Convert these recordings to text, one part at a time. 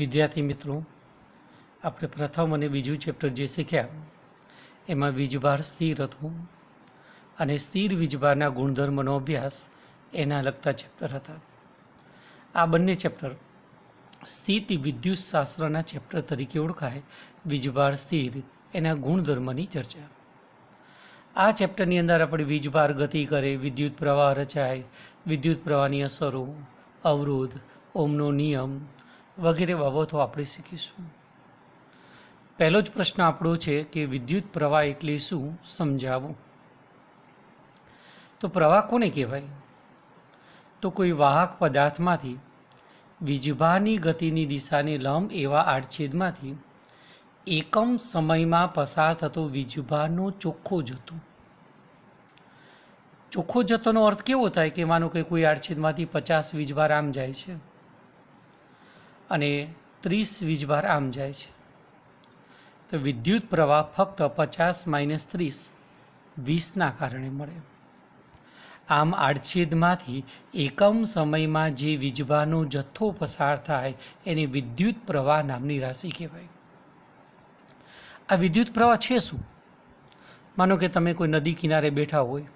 વિદ્યાર્થી મિત્રો આપણે પ્રથમ અને બીજું ચેપ્ટર જે શીખ્યા એમાં વીજભાર સ્થિર હતું અને સ્થિર વીજભારના ગુણધર્મનો અભ્યાસ એના લગતા ચેપ્ટર હતા આ બંને ચેપ્ટર વિદ્યુત શાસ્ત્રના ચેપ્ટર તરીકે ઓળખાય વીજભાર સ્થિર એના ગુણધર્મની ચર્ચા આ ચેપ્ટરની અંદર આપણે વીજભાર ગતિ કરે વિદ્યુત પ્રવાહ રચાય વિદ્યુત પ્રવાહની અસરો અવરોધ ઓમનો નિયમ વગેરે બાબતો આપણે શીખીશું પહેલો જ પ્રશ્ન આપણો છે કે વિદ્યુત પ્રવાહ એટલે શું સમજાવું તો પ્રવાહ કોને કહેવાય તો કોઈ વાહક પદાર્થમાંથી વીજભાની ગતિની દિશાને લંબ એવા આડછેદમાંથી એકમ સમયમાં પસાર થતો વીજભારનો ચોખ્ખો જથ્થો ચોખ્ખો જથ્થોનો અર્થ કેવો થાય કે માનો કે કોઈ આડછેદમાંથી પચાસ વીજભાર આમ જાય છે અને ત્રીસ વીજભાર આમ જાય છે તો વિદ્યુત પ્રવાહ ફક્ત પચાસ માઇનસ ત્રીસ વીસના કારણે મળે આમ આડછેદમાંથી એકમ સમયમાં જે વીજભારનો જથ્થો પસાર થાય એને વિદ્યુત પ્રવાહ નામની રાશિ કહેવાય આ વિદ્યુત પ્રવાહ છે શું માનો કે તમે કોઈ નદી કિનારે બેઠા હોય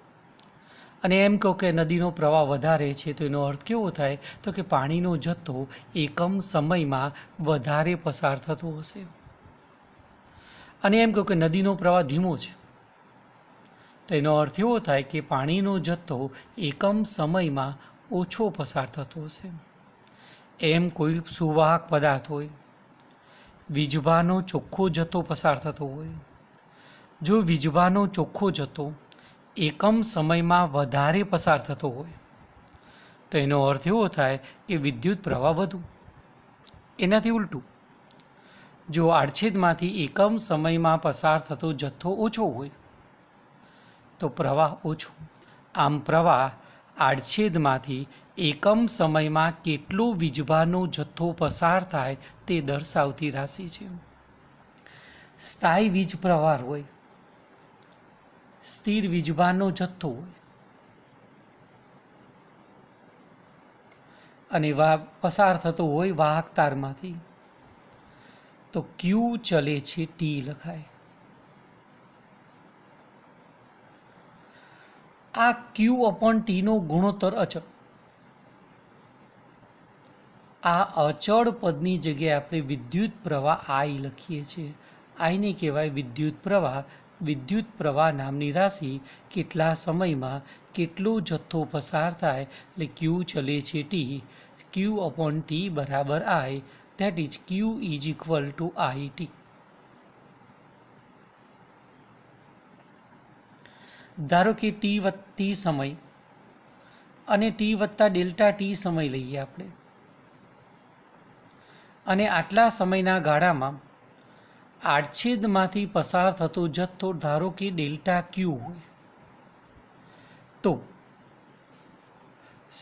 અને એમ કહો કે નદીનો પ્રવાહ વધારે છે તો એનો અર્થ કેવો થાય તો કે પાણીનો જથ્થો એકમ સમયમાં વધારે પસાર થતો હશે અને એમ કહો કે નદીનો પ્રવાહ ધીમો છે તો એનો અર્થ એવો થાય કે પાણીનો જથ્થો એકમ સમયમાં ઓછો પસાર થતો હશે એમ કોઈ સુવાહક પદાર્થ હોય વીજભાનો ચોખ્ખો જથ્થો પસાર થતો હોય જો વીજભાનો ચોખ્ખો જથ્થો એકમ સમયમાં વધારે પસાર થતો હોય તો એનો અર્થ એવો થાય કે વિદ્યુત પ્રવાહ વધુ એનાથી ઉલટું જો આડછેદમાંથી એકમ સમયમાં પસાર થતો જથ્થો ઓછો હોય તો પ્રવાહ ઓછો આમ પ્રવાહ આડછેદમાંથી એકમ સમયમાં કેટલો વીજભારનો જથ્થો પસાર થાય તે દર્શાવતી રાશિ છે સ્થાયી વીજ પ્રવાહ હોય સ્થિર વીજભારનો જથ્થો હોય અને પસાર થતો હોય વાહક તારમાંથી તો ક્યુ ચલે છે ટી લખાય આ ક્યુ અપોન ટીનો ગુણોત્તર અચળ આ અચળ પદની જગ્યાએ આપણે વિદ્યુત પ્રવાહ આઈ લખીએ છીએ આઈને કહેવાય વિદ્યુત પ્રવાહ વિદ્યુત પ્રવાહ નામની રાશિ કેટલા સમયમાં કેટલો જથ્થો પસાર થાય એટલે ક્યુ ચલે છે ટી ક્યુ અપોન ટી બરાબર I that is Q is equal to I T ધારો કે ટી વત્તી સમય અને ટી વત્તા ડેલ્ટા ટી સમય લઈએ આપણે અને આટલા સમયના ગાળામાં આડછેદમાંથી પસાર થતો જથ્થો ધારો કે ડેલ્ટા ક્યુ હોય તો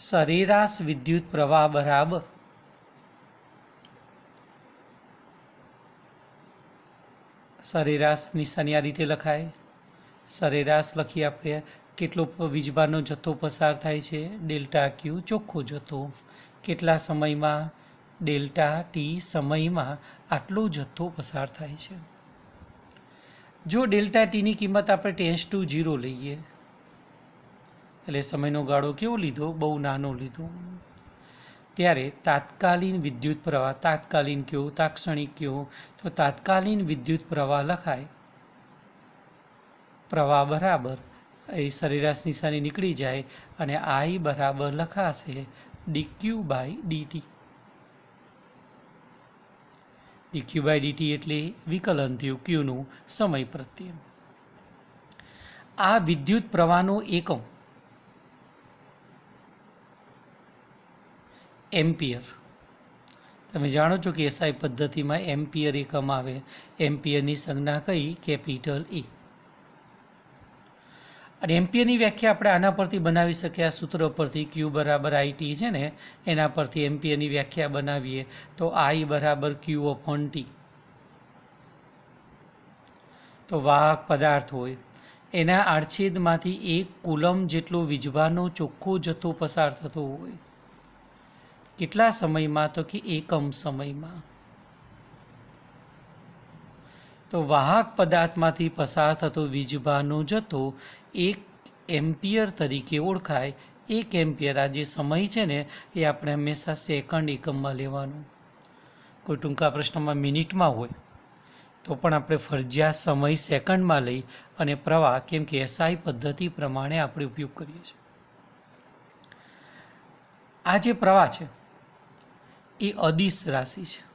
સરેરાશ વિદ્યુત પ્રવાહ બરાબર સરેરાશ નિશાની આ રીતે લખાય સરેરાશ લખી આપણે કેટલો વીજભારનો જથ્થો પસાર થાય છે ડેલ્ટા ક્યુ ચોખ્ખો જથ્થો કેટલા સમયમાં ડેલ્ટા ટી સમયમાં આટલો જથ્થો પસાર થાય છે જો ડેલ્ટા ટીની કિંમત આપણે ટેન્સ ટુ ઝીરો લઈએ એટલે સમયનો ગાળો કેવો લીધો બહુ નાનો લીધો ત્યારે તાત્કાલિક વિદ્યુત પ્રવાહ તાત્કાલિક કયો તાક્ષણિક કયો તો તાત્કાલીન વિદ્યુત પ્રવાહ લખાય પ્રવાહ બરાબર એ સરેરાશ નિશાની નીકળી જાય અને આઈ બરાબર લખાશે D Q by DT D by DT એટલે વિકલન થયું ક્યુનું સમય પ્રત્યે આ વિદ્યુત પ્રવાહનો એકમ એમ્પિયર તમે જાણો છો કે એસઆઈ પદ્ધતિમાં એમ્પિયર એકમ આવે એમ્પિયરની સંજ્ઞા કઈ કેપિટલ ઈ e. અને એમપીએની વ્યાખ્યા આપણે આના પરથી બનાવી શકીએ આ સૂત્ર પરથી ક્યુ બરાબર આઈટી છે ને એના પરથી એમપીએની વ્યાખ્યા બનાવીએ તો આઈ બરાબર ક્યુ અપોન ટી તો વાહક પદાર્થ હોય એના આડછેદમાંથી એક કુલમ જેટલો વીજભારનો ચોખ્ખો જથ્થો પસાર થતો હોય કેટલા સમયમાં તો કે એકમ સમયમાં તો વાહક પદાર્થમાંથી પસાર થતો વીજભારનો જથ્થો એક એમ્પિયર તરીકે ઓળખાય એક એમ્પિયર આ જે સમય છે ને એ આપણે હંમેશા સેકન્ડ એકમમાં લેવાનો કોઈ ટૂંકા પ્રશ્નમાં મિનિટમાં હોય તો પણ આપણે ફરજિયાત સમય સેકન્ડમાં લઈ અને પ્રવાહ કેમ કે એસઆઈ પદ્ધતિ પ્રમાણે આપણે ઉપયોગ કરીએ છીએ આ જે પ્રવાહ છે એ અદિશ રાશિ છે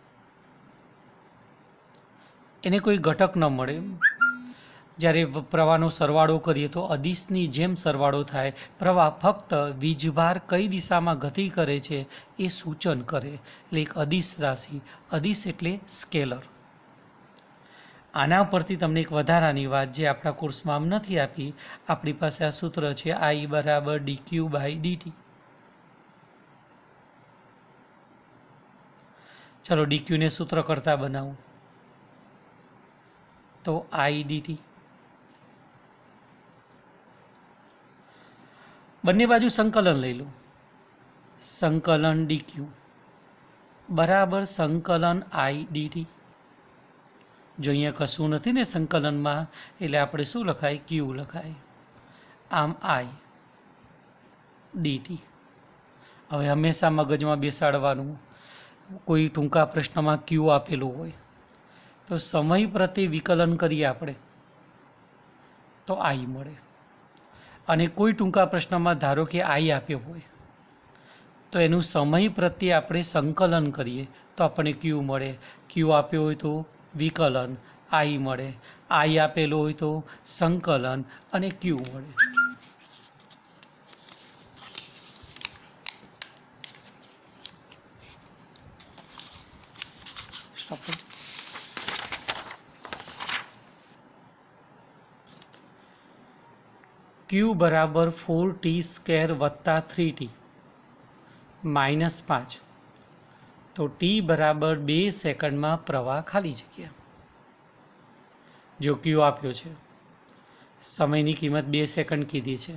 એને કોઈ ઘટક ન મળે જ્યારે પ્રવાહનો સરવાળો કરીએ તો અદિશની જેમ સરવાળો થાય પ્રવાહ ફક્ત વીજભાર કઈ દિશામાં ગતિ કરે છે એ સૂચન કરે એટલે એક અદિશ રાશિ અદિશ એટલે સ્કેલર આના પરથી તમને એક વધારાની વાત જે આપણા કોર્સમાં આમ નથી આપી આપણી પાસે આ સૂત્ર છે આઈ બરાબર ડીક્યુ બાય ડીટી ચલો ડીક્યુને સૂત્ર કરતા બનાવું તો આઈડીટી બંને બાજુ સંકલન લઈ લો સંકલન ડીક્યુ બરાબર સંકલન આઈડીટી જો અહીંયા કશું નથી ને સંકલનમાં એટલે આપણે શું લખાય ક્યુ લખાય આમ આઈ ડીટી હવે હંમેશા મગજમાં બેસાડવાનું કોઈ ટૂંકા પ્રશ્નમાં ક્યુ આપેલું હોય તો સમય પ્રત્યે વિકલન કરીએ આપણે તો આઈ મળે અને કોઈ ટૂંકા પ્રશ્નમાં ધારો કે આઈ આપ્યો હોય તો એનું સમય પ્રત્યે આપણે સંકલન કરીએ તો આપણને ક્યુ મળે ક્યુ આપ્યો હોય તો વિકલન આઈ મળે આઈ આપેલો હોય તો સંકલન અને ક્યુ મળે સ્ટોપ ક્યુ બરાબર ફોર ટી સ્કેર વત્તા થ્રી ટી માઇનસ પાંચ તો ટી બરાબર બે સેકન્ડમાં પ્રવાહ ખાલી જગ્યા જો ક્યુ આપ્યો છે સમયની કિંમત બે સેકન્ડ કીધી છે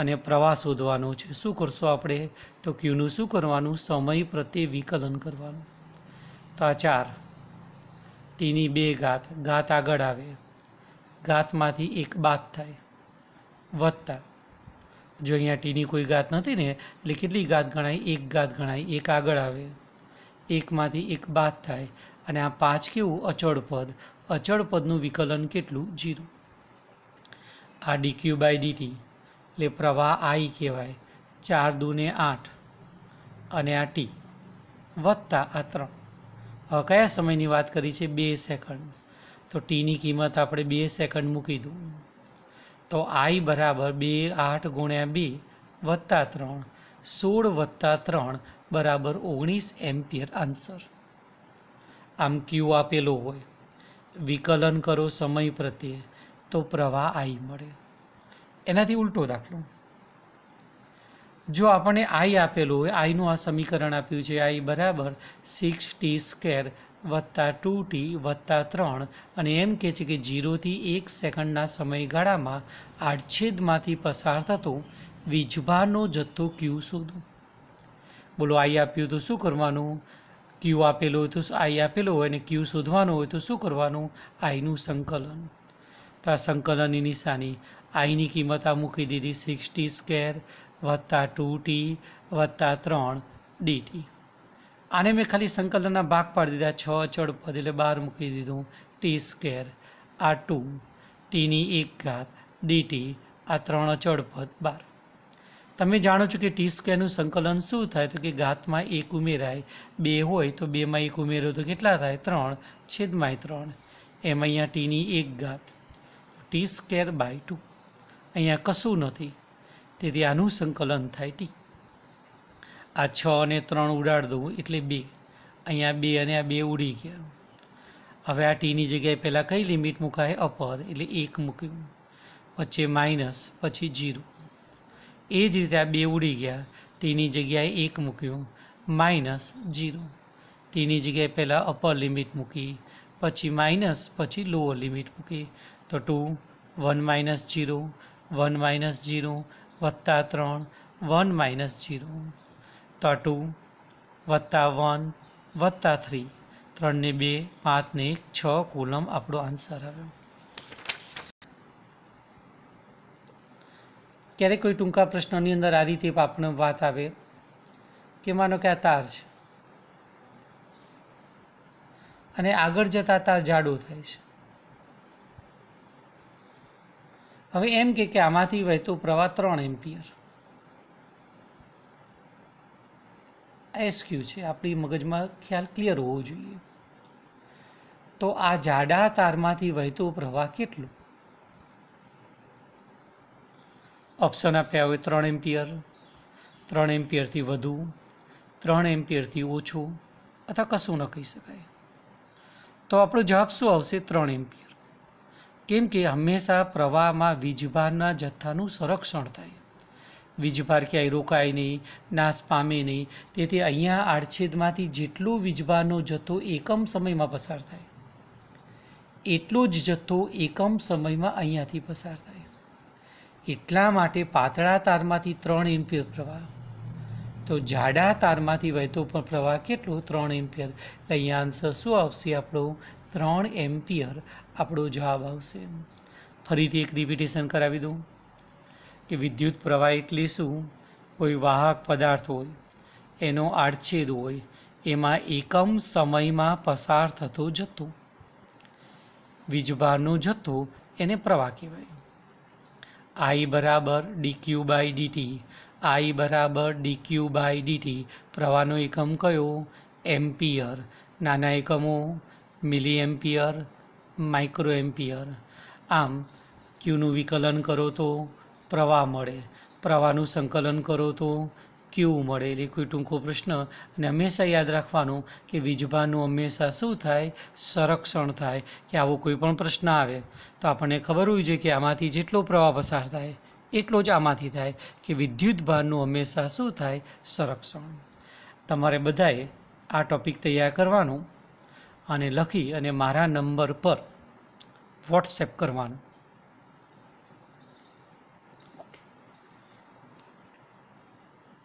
અને પ્રવાહ શોધવાનો છે શું કરશો આપણે તો ક્યુનું શું કરવાનું સમય પ્રત્યે વિકલન કરવાનું તો આ ચાર ટીની બે ગાત ગાત આગળ આવે ગાતમાંથી એક બાદ થાય વધતા જો અહીંયા ટીની કોઈ ગાત નથી ને એટલે કેટલી ગાત ગણાય એક ગાત ગણાય એક આગળ આવે એકમાંથી એક બાદ થાય અને આ પાંચ કેવું અચળ પદ અચળ પદનું વિકલન કેટલું જીરો આ ડીક્યુ બાય ડીટી એટલે પ્રવાહ આઈ કહેવાય ચાર દૂને આઠ અને આ ટી વત્તા આ ત્રણ હવે કયા સમયની વાત કરી છે બે સેકન્ડ તો ટીની કિંમત આપણે બે સેકન્ડ મૂકી દઉં તો આઈ બરાબર બે આઠ ગુણ્યા બે વત્તા ત્રણ સોળ વત્તા ત્રણ બરાબર ઓગણીસ એમ્પિયર આન્સર આમ ક્યુ આપેલો હોય વિકલન કરો સમય પ્રત્યે તો પ્રવાહ આઈ મળે એનાથી ઉલટો દાખલો જો આપણને આઈ આપેલું હોય આઈનું આ સમીકરણ આપ્યું છે આઈ બરાબર સિક્સ ટી સ્કેર વત્તા ટુ ટી વત્તા ત્રણ અને એમ કહે છે કે જીરોથી એક સેકન્ડના સમયગાળામાં આડછેદમાંથી પસાર થતો વીજભારનો જથ્થો ક્યુ શોધો બોલો આઈ આપ્યું તો શું કરવાનું ક્યુ આપેલો હોય તો આઈ આપેલો હોય અને ક્યુ શોધવાનું હોય તો શું કરવાનું આઈનું સંકલન તો આ સંકલનની નિશાની આઈની કિંમત આ મૂકી દીધી સિક્સટી સ્કેર વત્તા ટુ ટી વત્તા ત્રણ ડીટી આને મેં ખાલી સંકલનના ભાગ પાડી દીધા છ અચળ પદ એટલે બહાર મૂકી દીધું ટી સ્કેર આ ટુ ટીની એક ઘાત ડીટી આ ત્રણ અચળ પદ બાર તમે જાણો છો કે ટી સ્કેરનું સંકલન શું થાય તો કે ઘાતમાં એક ઉમેરાય બે હોય તો બેમાં એક ઉમેરો તો કેટલા થાય ત્રણ છેદમાંય ત્રણ એમાં અહીંયા ટીની એક ઘાત ટી સ્કેર બાય ટુ અહીંયા કશું નથી તેથી આનું સંકલન થાય ટી આ છ અને ત્રણ ઉડાડ દઉં એટલે બે અહીંયા બે અને આ બે ઉડી ગયા હવે આ ટીની જગ્યાએ પહેલાં કઈ લિમિટ મુકાય અપર એટલે એક મૂક્યું પછી માઇનસ પછી જીરો એ જ રીતે આ બે ઉડી ગયા ટીની જગ્યાએ એક મૂક્યું માઇનસ જીરો ટીની જગ્યાએ પહેલાં અપર લિમિટ મૂકી પછી માઇનસ પછી લોઅર લિમિટ મૂકી તો two one minus zero one minus zero વત્તા ત્રણ વન માઇનસ જીરો તો ટુ વત્તા વન વત્તા થ્રી ત્રણને બે પાંચને એક છ કોલમ આપણો આન્સર આવ્યો ક્યારેક કોઈ ટૂંકા પ્રશ્નની અંદર આ રીતે આપણને વાત આવે કે માનો કે આ તાર છે અને આગળ જતાં તાર જાડો થાય છે હવે એમ કે કે આમાંથી વહેતો પ્રવાહ ત્રણ એમ્પિયર એસક્યુ છે આપણી મગજમાં ખ્યાલ ક્લિયર હોવો જોઈએ તો આ જાડા તારમાંથી વહેતો પ્રવાહ કેટલો ઓપ્શન આપ્યા હોય ત્રણ એમ્પિયર ત્રણ એમ્પિયરથી વધુ ત્રણ એમ્પિયરથી ઓછું અથવા કશું ન કહી શકાય તો આપણો જવાબ શું આવશે ત્રણ એમ્પિયર કેમ કે હંમેશા પ્રવાહમાં વીજભારના જથ્થાનું સંરક્ષણ થાય વીજભાર ક્યાંય રોકાય નહીં નાશ પામે નહીં તેથી અહીંયા આડછેદમાંથી જેટલો વીજભારનો જથ્થો એકમ સમયમાં પસાર થાય એટલો જ જથ્થો એકમ સમયમાં અહીંયાથી પસાર થાય એટલા માટે પાતળા તારમાંથી ત્રણ એમ્પિયર પ્રવાહ તો જાડા તારમાંથી વહેતો પણ પ્રવાહ કેટલો ત્રણ એમ્પિયર અહીંયા આન્સર શું આવશે આપણો ત્રણ એમ્પિયર આપણો જવાબ આવશે ફરીથી એક રિપિટેશન કરાવી દઉં કે વિદ્યુત પ્રવાહ એટલે શું કોઈ વાહક પદાર્થ હોય એનો આડછેદ હોય એમાં એકમ સમયમાં પસાર થતો જતો વીજભારનો જથ્થો એને પ્રવાહ કહેવાય આઈ બરાબર ડીક્યુ બાય ડીટી આઈ બરાબર ડી ક્યુ બાય ડીટી પ્રવાહનો એકમ કયો એમ્પિયર નાના એકમો મિલી એમ્પિયર માઇક્રો એમ્પિયર આમ ક્યુનું વિકલન કરો તો પ્રવાહ મળે પ્રવાહનું સંકલન કરો તો ક્યુ મળે એટલે કોઈ ટૂંકો પ્રશ્ન અને હંમેશા યાદ રાખવાનું કે વીજભારનું હંમેશા શું થાય સંરક્ષણ થાય કે આવો કોઈ પણ પ્રશ્ન આવે તો આપણને ખબર હોવી જોઈએ કે આમાંથી જેટલો પ્રવાહ પસાર થાય એટલો જ આમાંથી થાય કે વિદ્યુત ભારનું હંમેશા શું થાય સંરક્ષણ તમારે બધાએ આ ટૉપિક તૈયાર કરવાનું અને લખી અને મારા નંબર પર વોટ્સએપ કરવાનું